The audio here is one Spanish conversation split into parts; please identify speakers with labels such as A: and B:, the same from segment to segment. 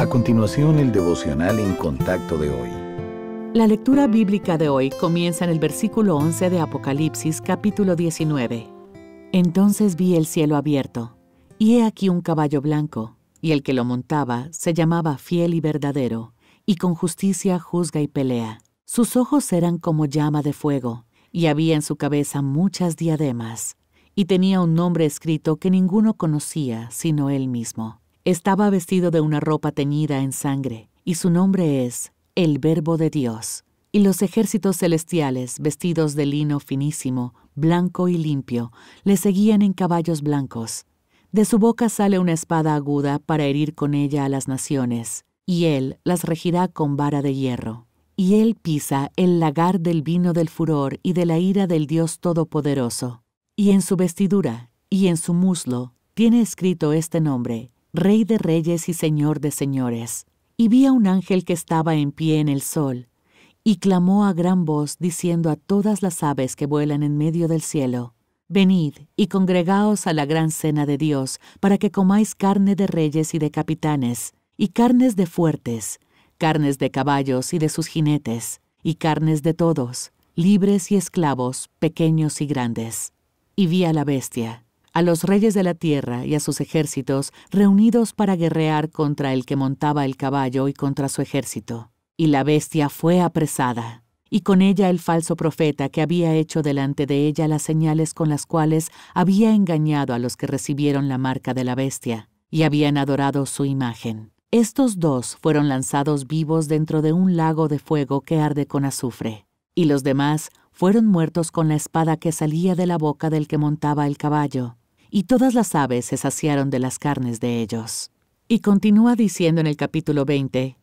A: A continuación, el devocional en contacto de hoy.
B: La lectura bíblica de hoy comienza en el versículo 11 de Apocalipsis capítulo 19. Entonces vi el cielo abierto, y he aquí un caballo blanco, y el que lo montaba se llamaba fiel y verdadero, y con justicia juzga y pelea. Sus ojos eran como llama de fuego, y había en su cabeza muchas diademas, y tenía un nombre escrito que ninguno conocía sino él mismo. Estaba vestido de una ropa teñida en sangre, y su nombre es el Verbo de Dios. Y los ejércitos celestiales, vestidos de lino finísimo, blanco y limpio, le seguían en caballos blancos. De su boca sale una espada aguda para herir con ella a las naciones, y él las regirá con vara de hierro. Y él pisa el lagar del vino del furor y de la ira del Dios Todopoderoso. Y en su vestidura, y en su muslo, tiene escrito este nombre, Rey de reyes y Señor de señores. Y vi a un ángel que estaba en pie en el sol, y clamó a gran voz, diciendo a todas las aves que vuelan en medio del cielo, Venid y congregaos a la gran cena de Dios, para que comáis carne de reyes y de capitanes, y carnes de fuertes, carnes de caballos y de sus jinetes, y carnes de todos, libres y esclavos, pequeños y grandes. Y vi a la bestia, a los reyes de la tierra y a sus ejércitos reunidos para guerrear contra el que montaba el caballo y contra su ejército. Y la bestia fue apresada, y con ella el falso profeta que había hecho delante de ella las señales con las cuales había engañado a los que recibieron la marca de la bestia, y habían adorado su imagen. Estos dos fueron lanzados vivos dentro de un lago de fuego que arde con azufre, y los demás fueron muertos con la espada que salía de la boca del que montaba el caballo, y todas las aves se saciaron de las carnes de ellos. Y continúa diciendo en el capítulo 20,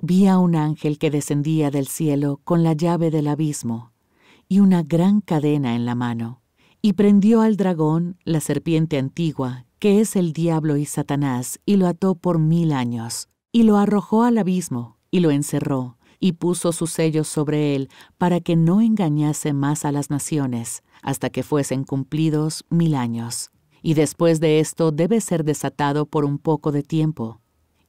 B: Vi a un ángel que descendía del cielo con la llave del abismo y una gran cadena en la mano, y prendió al dragón, la serpiente antigua, que es el diablo y Satanás, y lo ató por mil años, y lo arrojó al abismo, y lo encerró, y puso sus sellos sobre él para que no engañase más a las naciones, hasta que fuesen cumplidos mil años y después de esto debe ser desatado por un poco de tiempo.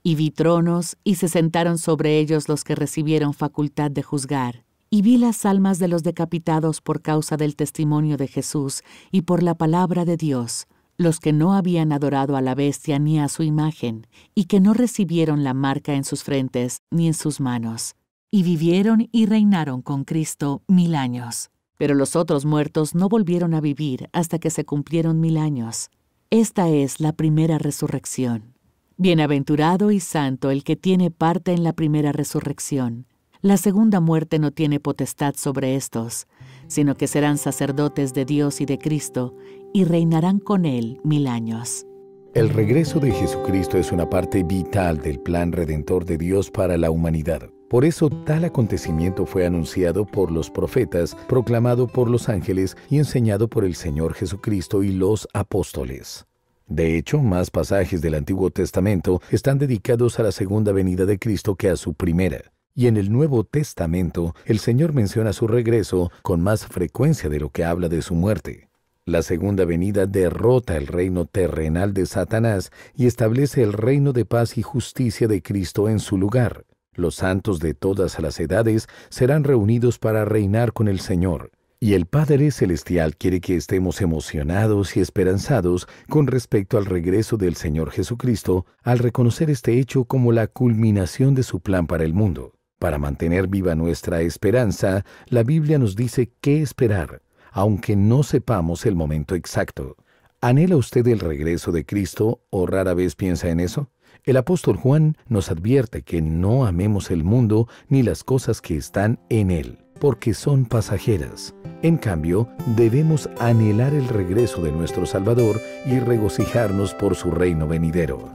B: Y vi tronos, y se sentaron sobre ellos los que recibieron facultad de juzgar. Y vi las almas de los decapitados por causa del testimonio de Jesús y por la palabra de Dios, los que no habían adorado a la bestia ni a su imagen, y que no recibieron la marca en sus frentes ni en sus manos. Y vivieron y reinaron con Cristo mil años. Pero los otros muertos no volvieron a vivir hasta que se cumplieron mil años. Esta es la primera resurrección. Bienaventurado y santo el que tiene parte en la primera resurrección. La segunda muerte no tiene potestad sobre estos, sino que serán sacerdotes de Dios y de Cristo, y reinarán con Él mil años.
A: El regreso de Jesucristo es una parte vital del plan redentor de Dios para la humanidad. Por eso tal acontecimiento fue anunciado por los profetas, proclamado por los ángeles y enseñado por el Señor Jesucristo y los apóstoles. De hecho, más pasajes del Antiguo Testamento están dedicados a la segunda venida de Cristo que a su primera. Y en el Nuevo Testamento, el Señor menciona su regreso con más frecuencia de lo que habla de su muerte. La segunda venida derrota el reino terrenal de Satanás y establece el reino de paz y justicia de Cristo en su lugar. Los santos de todas las edades serán reunidos para reinar con el Señor. Y el Padre Celestial quiere que estemos emocionados y esperanzados con respecto al regreso del Señor Jesucristo al reconocer este hecho como la culminación de su plan para el mundo. Para mantener viva nuestra esperanza, la Biblia nos dice qué esperar, aunque no sepamos el momento exacto. ¿Anhela usted el regreso de Cristo o rara vez piensa en eso? El apóstol Juan nos advierte que no amemos el mundo ni las cosas que están en él, porque son pasajeras. En cambio, debemos anhelar el regreso de nuestro Salvador y regocijarnos por su reino venidero.